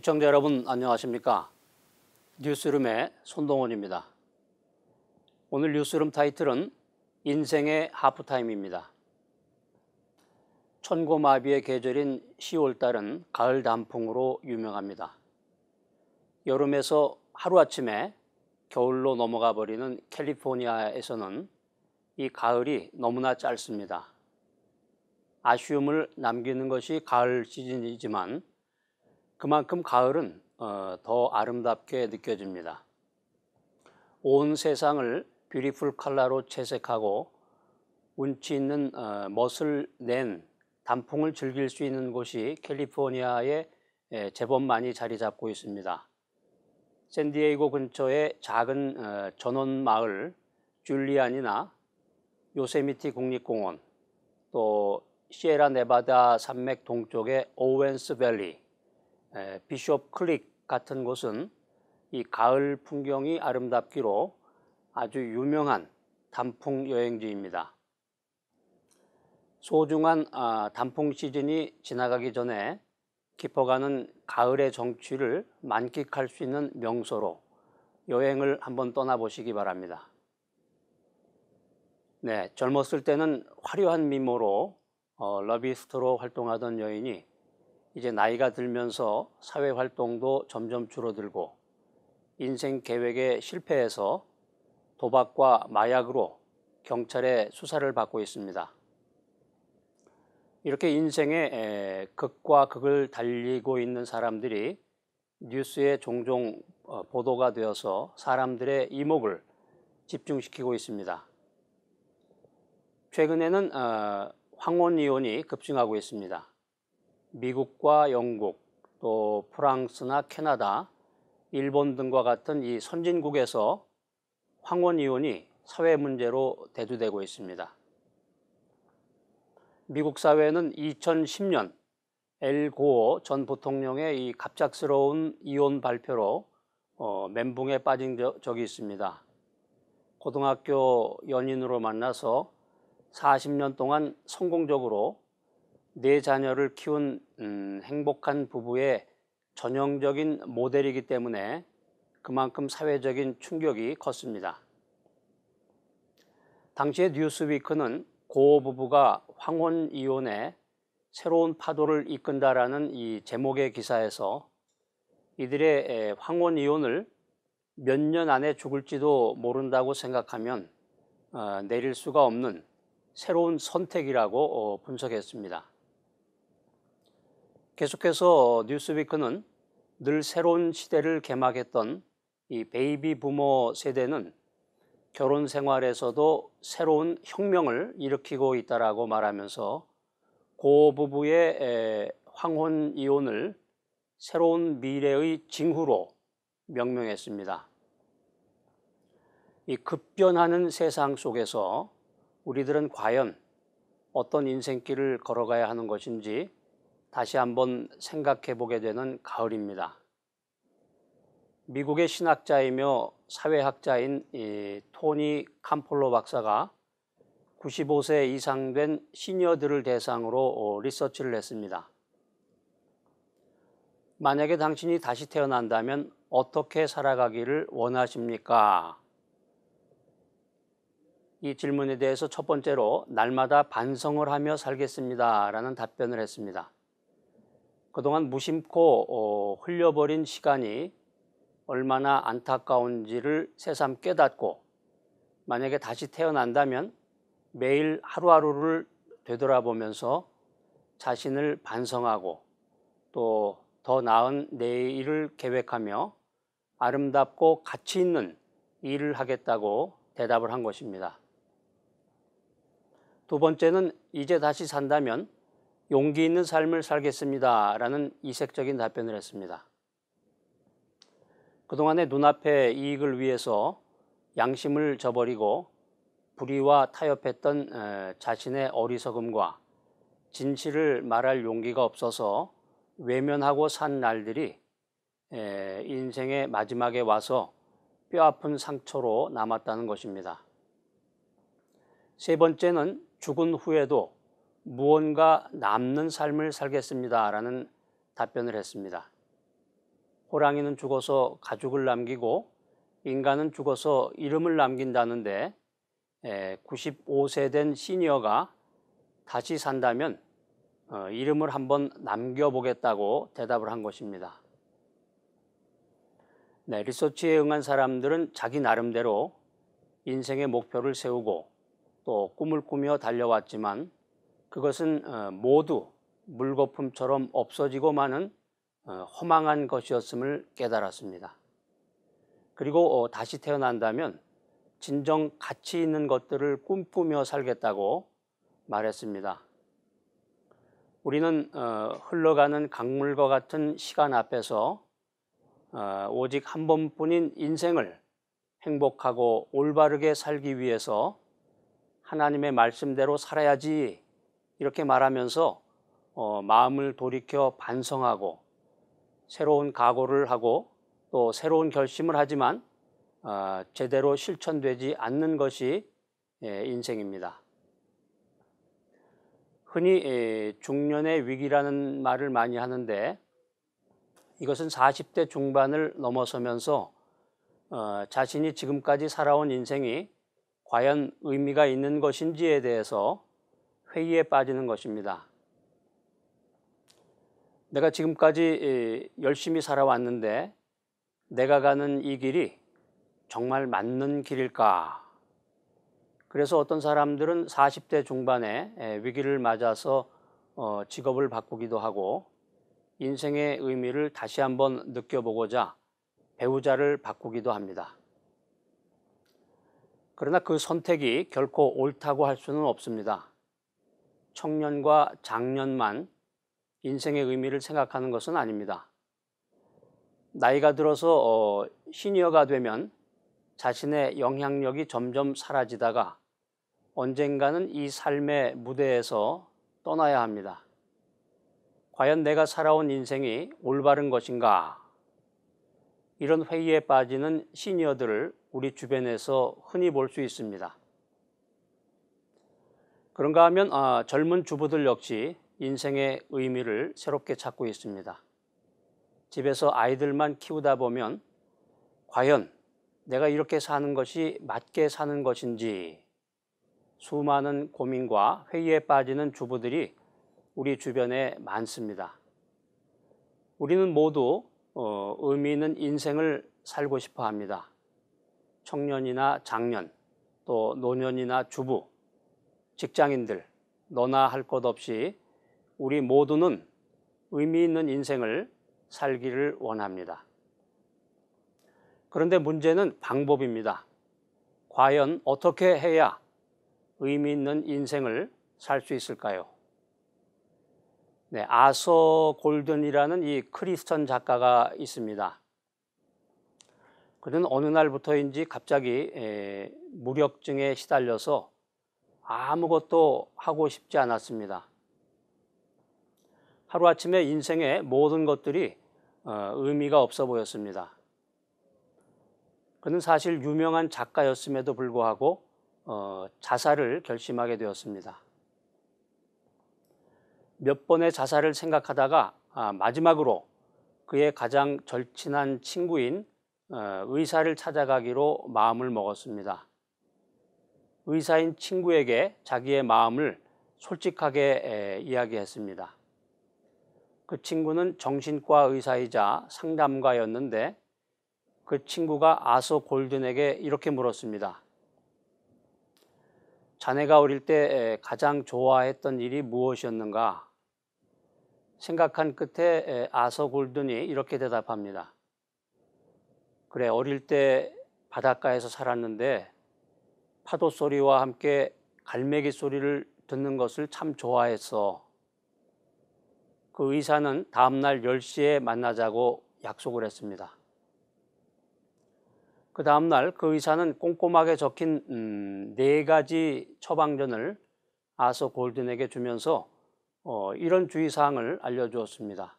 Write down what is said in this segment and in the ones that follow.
시청자 여러분 안녕하십니까? 뉴스룸의 손동원입니다. 오늘 뉴스룸 타이틀은 인생의 하프타임입니다. 천고마비의 계절인 10월달은 가을 단풍으로 유명합니다. 여름에서 하루아침에 겨울로 넘어가 버리는 캘리포니아에서는 이 가을이 너무나 짧습니다. 아쉬움을 남기는 것이 가을 시즌이지만 그만큼 가을은 어, 더 아름답게 느껴집니다. 온 세상을 뷰리풀 컬러로 채색하고 운치 있는 어, 멋을 낸 단풍을 즐길 수 있는 곳이 캘리포니아에 제법 많이 자리 잡고 있습니다. 샌디에이고 근처의 작은 어, 전원 마을 줄리안이나 요세미티 국립공원 또 시에라 네바다 산맥 동쪽의 오웬스 밸리 비숍 클릭 같은 곳은 이 가을 풍경이 아름답기로 아주 유명한 단풍 여행지입니다. 소중한 아, 단풍 시즌이 지나가기 전에 깊어가는 가을의 정취를 만끽할 수 있는 명소로 여행을 한번 떠나보시기 바랍니다. 네, 젊었을 때는 화려한 미모로 어, 러비스트로 활동하던 여인이 이제 나이가 들면서 사회 활동도 점점 줄어들고 인생 계획에 실패해서 도박과 마약으로 경찰의 수사를 받고 있습니다. 이렇게 인생의 극과 극을 달리고 있는 사람들이 뉴스에 종종 어, 보도가 되어서 사람들의 이목을 집중시키고 있습니다. 최근에는 어, 황혼 이혼이 급증하고 있습니다. 미국과 영국, 또 프랑스나 캐나다, 일본 등과 같은 이 선진국에서 황혼이혼이 사회 문제로 대두되고 있습니다. 미국 사회는 2010년 엘 고어 전 부통령의 이 갑작스러운 이혼 발표로 어, 멘붕에 빠진 적이 있습니다. 고등학교 연인으로 만나서 40년 동안 성공적으로 내 네 자녀를 키운 음, 행복한 부부의 전형적인 모델이기 때문에 그만큼 사회적인 충격이 컸습니다. 당시의 뉴스위크는 고 부부가 황혼 이혼에 새로운 파도를 이끈다라는 이 제목의 기사에서 이들의 황혼 이혼을 몇 년 안에 죽을지도 모른다고 생각하면 어, 내릴 수가 없는 새로운 선택이라고 어, 분석했습니다. 계속해서 뉴스위크는 늘 새로운 시대를 개막했던 이 베이비 부모 세대는 결혼 생활에서도 새로운 혁명을 일으키고 있다라고 말하면서 고부부의 황혼 이혼을 새로운 미래의 징후로 명명했습니다. 이 급변하는 세상 속에서 우리들은 과연 어떤 인생길을 걸어가야 하는 것인지 다시 한번 생각해 보게 되는 가을입니다. 미국의 신학자이며 사회학자인 토니 캄폴로 박사가 95세 이상 된 시니어들을 대상으로 어, 리서치를 했습니다. 만약에 당신이 다시 태어난다면 어떻게 살아가기를 원하십니까? 이 질문에 대해서 첫 번째로 날마다 반성을 하며 살겠습니다. 라는 답변을 했습니다. 그동안 무심코 어, 흘려버린 시간이 얼마나 안타까운지를 새삼 깨닫고 만약에 다시 태어난다면 매일 하루하루를 되돌아보면서 자신을 반성하고 또 더 나은 내일을 계획하며 아름답고 가치 있는 일을 하겠다고 대답을 한 것입니다. 두 번째는 이제 다시 산다면 용기 있는 삶을 살겠습니다. 라는 이색적인 답변을 했습니다. 그동안의 눈앞의 이익을 위해서 양심을 저버리고 불의와 타협했던 자신의 어리석음과 진실을 말할 용기가 없어서 외면하고 산 날들이 인생의 마지막에 와서 뼈 아픈 상처로 남았다는 것입니다. 세 번째는 죽은 후에도 무언가 남는 삶을 살겠습니다. 라는 답변을 했습니다. 호랑이는 죽어서 가죽을 남기고 인간은 죽어서 이름을 남긴다는데 95세 된 시니어가 다시 산다면 어, 이름을 한번 남겨보겠다고 대답을 한 것입니다. 네, 리서치에 응한 사람들은 자기 나름대로 인생의 목표를 세우고 또 꿈을 꾸며 달려왔지만 그것은 어, 모두 물거품처럼 없어지고 마는 어, 허망한 것이었음을 깨달았습니다. 그리고 어, 다시 태어난다면 진정 가치 있는 것들을 꿈꾸며 살겠다고 말했습니다. 우리는 흘러가는 강물과 같은 시간 앞에서 오직 한 번뿐인 인생을 행복하고 올바르게 살기 위해서 하나님의 말씀대로 살아야지 이렇게 말하면서 어, 마음을 돌이켜 반성하고 새로운 각오를 하고 또 새로운 결심을 하지만 어, 제대로 실천되지 않는 것이 예, 인생입니다. 흔히 예, 중년의 위기라는 말을 많이 하는데 이것은 40대 중반을 넘어서면서 어, 자신이 지금까지 살아온 인생이 과연 의미가 있는 것인지에 대해서 회의에 빠지는 것입니다. 내가 지금까지 열심히 살아왔는데 내가 가는 이 길이 정말 맞는 길일까? 그래서 어떤 사람들은 40대 중반에 위기를 맞아서 어, 직업을 바꾸기도 하고 인생의 의미를 다시 한번 느껴보고자 배우자를 바꾸기도 합니다. 그러나 그 선택이 결코 옳다고 할 수는 없습니다. 청년과 장년만 인생의 의미를 생각하는 것은 아닙니다. 나이가 들어서 어, 시니어가 되면 자신의 영향력이 점점 사라지다가 언젠가는 이 삶의 무대에서 떠나야 합니다. 과연 내가 살아온 인생이 올바른 것인가? 이런 회의에 빠지는 시니어들을 우리 주변에서 흔히 볼 수 있습니다. 그런가 하면 아, 젊은 주부들 역시 인생의 의미를 새롭게 찾고 있습니다. 집에서 아이들만 키우다 보면 과연 내가 이렇게 사는 것이 맞게 사는 것인지 수많은 고민과 회의에 빠지는 주부들이 우리 주변에 많습니다. 우리는 모두 어, 의미 있는 인생을 살고 싶어 합니다. 청년이나 장년, 또 노년이나 주부, 직장인들, 너나 할 것 없이 우리 모두는 의미 있는 인생을 살기를 원합니다. 그런데 문제는 방법입니다. 과연 어떻게 해야 의미 있는 인생을 살 수 있을까요? 네, 아서 골든이라는 이 크리스천 작가가 있습니다. 그는 어느 날부터인지 갑자기 무력증에 시달려서 아무것도 하고 싶지 않았습니다. 하루아침에 인생의 모든 것들이 어, 의미가 없어 보였습니다. 그는 사실 유명한 작가였음에도 불구하고 어, 자살을 결심하게 되었습니다. 몇 번의 자살을 생각하다가 아, 마지막으로 그의 가장 절친한 친구인 어, 의사를 찾아가기로 마음을 먹었습니다. 의사인 친구에게 자기의 마음을 솔직하게 이야기했습니다. 그 친구는 정신과 의사이자 상담가였는데 그 친구가 아서 골든에게 이렇게 물었습니다. 자네가 어릴 때 가장 좋아했던 일이 무엇이었는가? 생각한 끝에 아서 골든이 이렇게 대답합니다. 그래, 어릴 때 바닷가에서 살았는데 파도 소리와 함께 갈매기 소리를 듣는 것을 참좋아해서그 의사는 다음날 10시에 만나자고 약속을 했습니다. 그 다음날 그 의사는 꼼꼼하게 적힌 음, 네 가지 처방전을 아서 골든에게 주면서 어, 이런 주의사항을 알려주었습니다.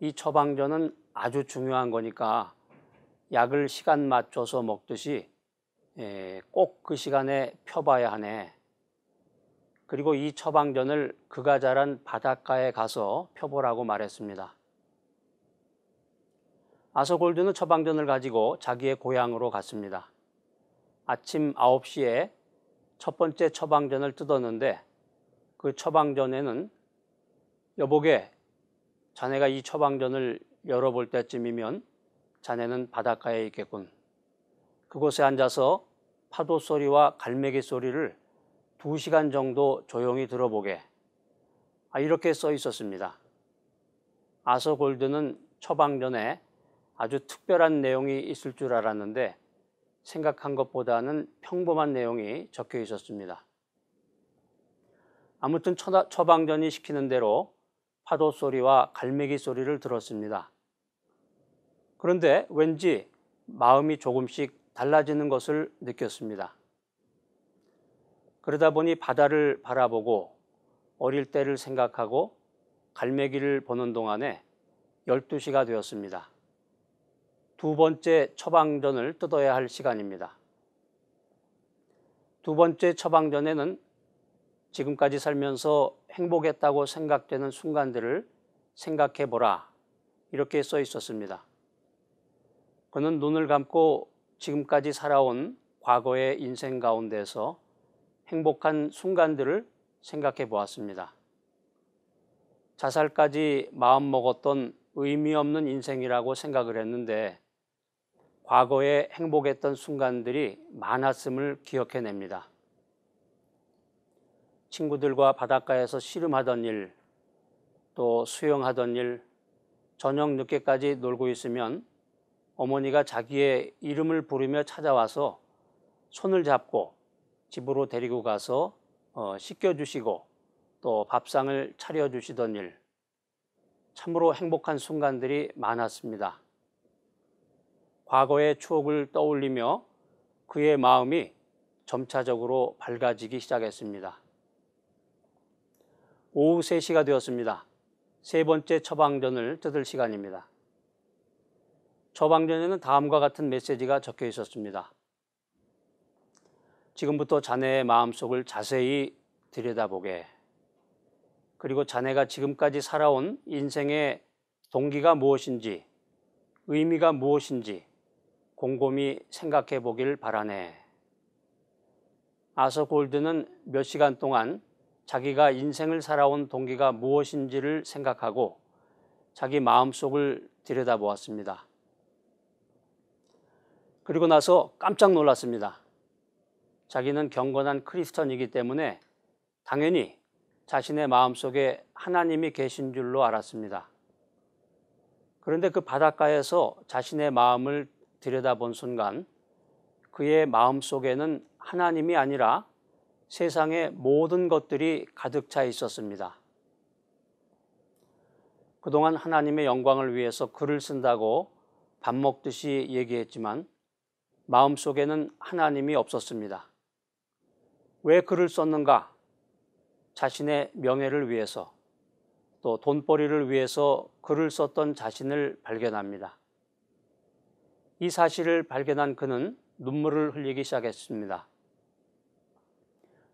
이 처방전은 아주 중요한 거니까 약을 시간 맞춰서 먹듯이 예, 꼭그 시간에 펴봐야 하네. 그리고 이 처방전을 그가 자란 바닷가에 가서 펴보라고 말했습니다. 아서골드는 처방전을 가지고 자기의 고향으로 갔습니다. 아침 9시에 첫 번째 처방전을 뜯었는데 그 처방전에는 여보게 자네가 이 처방전을 열어볼 때쯤이면 자네는 바닷가에 있겠군. 그곳에 앉아서 파도 소리와 갈매기 소리를 2시간 정도 조용히 들어보게 아, 이렇게 써 있었습니다. 아서 골드는 처방전에 아주 특별한 내용이 있을 줄 알았는데 생각한 것보다는 평범한 내용이 적혀 있었습니다. 아무튼 처방전이 시키는 대로 파도 소리와 갈매기 소리를 들었습니다. 그런데 왠지 마음이 조금씩 달라지는 것을 느꼈습니다. 그러다 보니 바다를 바라보고 어릴 때를 생각하고 갈매기를 보는 동안에 12시가 되었습니다. 두 번째 처방전을 뜯어야 할 시간입니다. 두 번째 처방전에는 지금까지 살면서 행복했다고 생각되는 순간들을 생각해 보라. 이렇게 써 있었습니다. 그는 눈을 감고 지금까지 살아온 과거의 인생 가운데서 행복한 순간들을 생각해 보았습니다. 자살까지 마음먹었던 의미 없는 인생이라고 생각을 했는데 과거에 행복했던 순간들이 많았음을 기억해냅니다. 친구들과 바닷가에서 씨름하던 일, 또 수영하던 일, 저녁 늦게까지 놀고 있으면 어머니가 자기의 이름을 부르며 찾아와서 손을 잡고 집으로 데리고 가서 어, 씻겨주시고 또 밥상을 차려주시던 일. 참으로 행복한 순간들이 많았습니다. 과거의 추억을 떠올리며 그의 마음이 점차적으로 밝아지기 시작했습니다. 오후 3시가 되었습니다. 세 번째 처방전을 뜯을 시간입니다. 처방전에는 다음과 같은 메시지가 적혀 있었습니다. 지금부터 자네의 마음속을 자세히 들여다보게. 그리고 자네가 지금까지 살아온 인생의 동기가 무엇인지, 의미가 무엇인지 곰곰이 생각해 보길 바라네. 아서 골드는 몇 시간 동안 자기가 인생을 살아온 동기가 무엇인지를 생각하고 자기 마음속을 들여다보았습니다. 그리고 나서 깜짝 놀랐습니다. 자기는 경건한 크리스천이기 때문에 당연히 자신의 마음속에 하나님이 계신 줄로 알았습니다. 그런데 그 바닷가에서 자신의 마음을 들여다본 순간 그의 마음속에는 하나님이 아니라 세상의 모든 것들이 가득 차 있었습니다. 그동안 하나님의 영광을 위해서 글을 쓴다고 밥 먹듯이 얘기했지만 마음속에는 하나님이 없었습니다. 왜 글을 썼는가? 자신의 명예를 위해서 또 돈벌이를 위해서 글을 썼던 자신을 발견합니다. 이 사실을 발견한 그는 눈물을 흘리기 시작했습니다.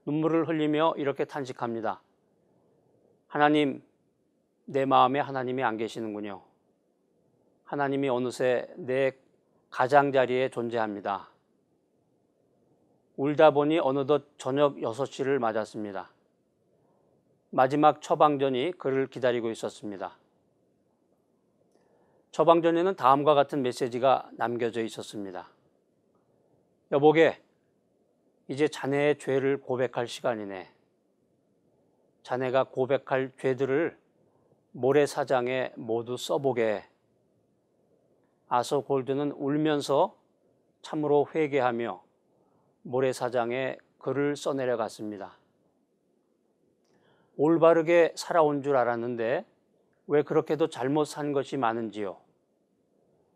눈물을 흘리며 이렇게 탄식합니다. 하나님, 내 마음에 하나님이 안 계시는군요. 하나님이 어느새 내 가장자리에 존재합니다. 울다 보니 어느덧 저녁 6시를 맞았습니다. 마지막 처방전이 그를 기다리고 있었습니다. 처방전에는 다음과 같은 메시지가 남겨져 있었습니다. 여보게, 이제 자네의 죄를 고백할 시간이네. 자네가 고백할 죄들을 모래사장에 모두 써보게 아서 골드는 울면서 참으로 회개하며 모래사장에 글을 써내려갔습니다. 올바르게 살아온 줄 알았는데 왜 그렇게도 잘못 산 것이 많은지요?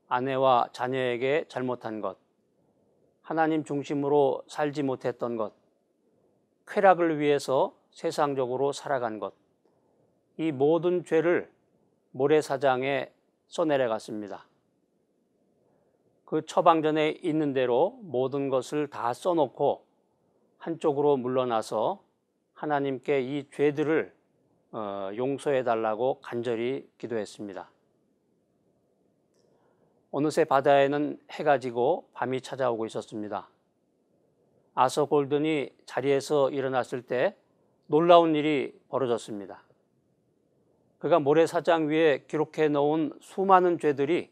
아내와 자녀에게 잘못한 것, 하나님 중심으로 살지 못했던 것, 쾌락을 위해서 세상적으로 살아간 것, 이 모든 죄를 모래사장에 써내려갔습니다. 그 처방전에 있는 대로 모든 것을 다 써놓고 한쪽으로 물러나서 하나님께 이 죄들을 어, 용서해 달라고 간절히 기도했습니다. 어느새 바다에는 해가 지고 밤이 찾아오고 있었습니다. 아서 골든이 자리에서 일어났을 때 놀라운 일이 벌어졌습니다. 그가 모래사장 위에 기록해 놓은 수많은 죄들이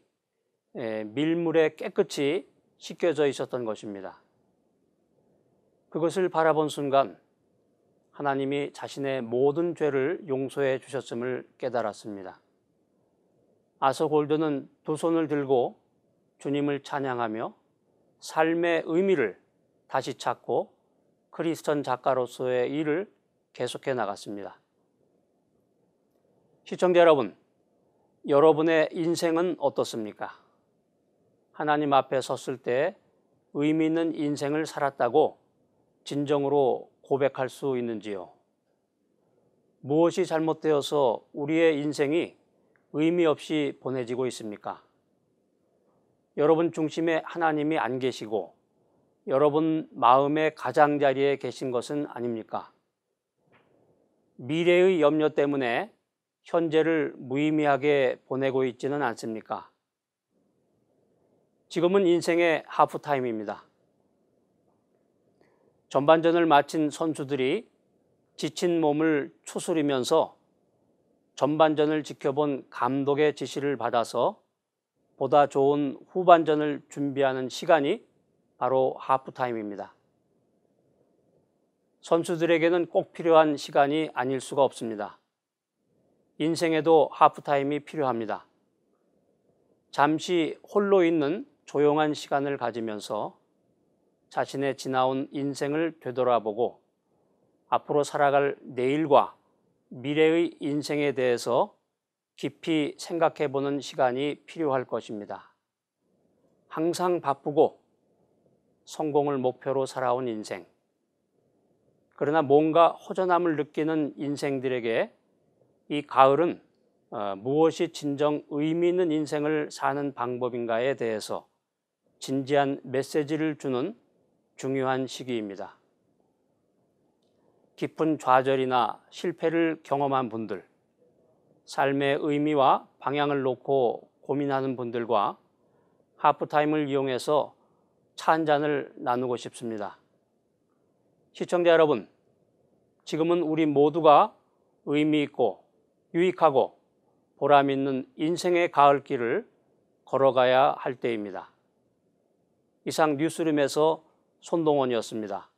예, 밀물에 깨끗이 씻겨져 있었던 것입니다. 그것을 바라본 순간 하나님이 자신의 모든 죄를 용서해 주셨음을 깨달았습니다. 아서 골드는 두 손을 들고 주님을 찬양하며 삶의 의미를 다시 찾고 크리스천 작가로서의 일을 계속해 나갔습니다. 시청자 여러분, 여러분의 인생은 어떻습니까? 하나님 앞에 섰을 때 의미 있는 인생을 살았다고 진정으로 고백할 수 있는지요? 무엇이 잘못되어서 우리의 인생이 의미 없이 보내지고 있습니까? 여러분 중심에 하나님이 안 계시고 여러분 마음의 가장자리에 계신 것은 아닙니까? 미래의 염려 때문에 현재를 무의미하게 보내고 있지는 않습니까? 지금은 인생의 하프타임입니다. 전반전을 마친 선수들이 지친 몸을 추스리면서 전반전을 지켜본 감독의 지시를 받아서 보다 좋은 후반전을 준비하는 시간이 바로 하프타임입니다. 선수들에게는 꼭 필요한 시간이 아닐 수가 없습니다. 인생에도 하프타임이 필요합니다. 잠시 홀로 있는 조용한 시간을 가지면서 자신의 지나온 인생을 되돌아보고 앞으로 살아갈 내일과 미래의 인생에 대해서 깊이 생각해 보는 시간이 필요할 것입니다. 항상 바쁘고 성공을 목표로 살아온 인생. 그러나 뭔가 허전함을 느끼는 인생들에게 이 가을은 어, 무엇이 진정 의미 있는 인생을 사는 방법인가에 대해서 진지한 메시지를 주는 중요한 시기입니다. 깊은 좌절이나 실패를 경험한 분들, 삶의 의미와 방향을 놓고 고민하는 분들과 하프타임을 이용해서 차 한 잔을 나누고 싶습니다. 시청자 여러분, 지금은 우리 모두가 의미 있고 유익하고 보람 있는 인생의 가을길을 걸어가야 할 때입니다. 이상 뉴스룸에서 손동원이었습니다.